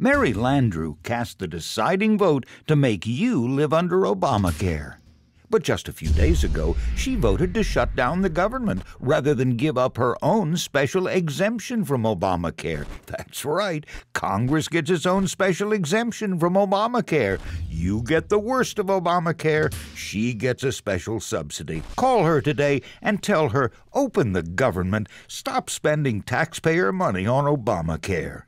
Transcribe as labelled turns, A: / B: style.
A: Mary Landrieu cast the deciding vote to make you live under Obamacare. But just a few days ago, she voted to shut down the government rather than give up her own special exemption from Obamacare. That's right. Congress gets its own special exemption from Obamacare. You get the worst of Obamacare. She gets a special subsidy. Call her today and tell her open the government, stop spending taxpayer money on Obamacare.